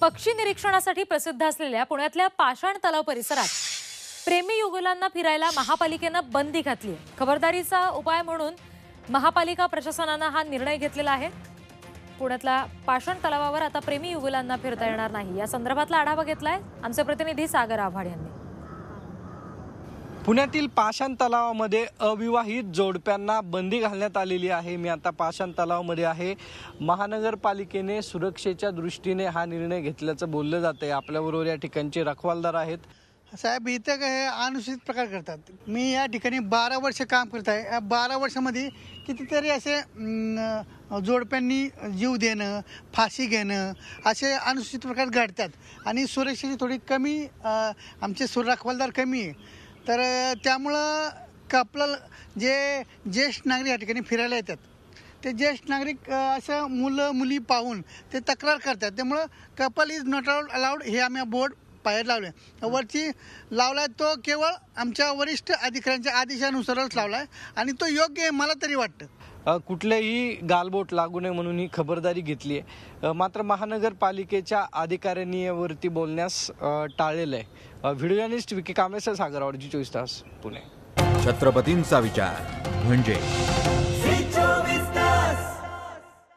पक्षी निरीक्षणासाठी प्रसिद्ध असलेल्या पुण्यातल्या पाषाण तलाव परिसरात प्रेमी युगुलांना फिरायला महापालिकेनं बंदी घातली आहे खबरदारीचा उपाय म्हणून महापालिका प्रशासनानं हा निर्णय घेतलेला आहे पुण्यातल्या पाषाण तलावावर आता प्रेमी युगुलांना फिरता येणार नाही या संदर्भातला आढावा घेतलाय आमचे प्रतिनिधी सागर आव्हाड यांनी पुण्यातील पाषाण तलावामध्ये अविवाहित जोडप्यांना बंदी घालण्यात आलेली आहे मी आता पाषाण तलावामध्ये आहे महानगरपालिकेने सुरक्षेच्या दृष्टीने हा निर्णय घेतल्याचं बोललं जातं आहे आपल्याबरोबर या ठिकाणचे रखवालदार आहेत साहेब इथं काय अनुसूचित प्रकार करतात मी या ठिकाणी बारा वर्ष काम करत आहे या बारा वर्षामध्ये कितीतरी असे जोडप्यांनी जीव देणं फाशी घेणं असे अनुसूचित प्रकार घडतात आणि सुरक्षेची थोडी कमी आमचे सुर रखवालदार कमी आहे तर त्यामुळं आपलं जे ज्येष्ठ नागरिक या ठिकाणी फिरायला येतात ते ज्येष्ठ नागरिक असं मुलं मुली पाहून ते तक्रार करतात त्यामुळं कपल इज नॉट अलाउड हे आम्ही बोर्ड बाहेर लावले वरची लावला तो केवळ आमच्या वरिष्ठ अधिकाऱ्यांच्या आदेशानुसारच लावला आहे आणि तो योग्य आहे मला तरी वाटतं कुठल्याही गालबोट लागू नये म्हणून ही खबरदारी घेतली आहे मात्र महानगरपालिकेच्या अधिकाऱ्यांनी यावरती बोलण्यास टाळलेलं आहे व्हिडिओनिस्ट विकी कामेसर सागर आवडजी चोवीस तास पुणे छत्रपतींचा विचार म्हणजे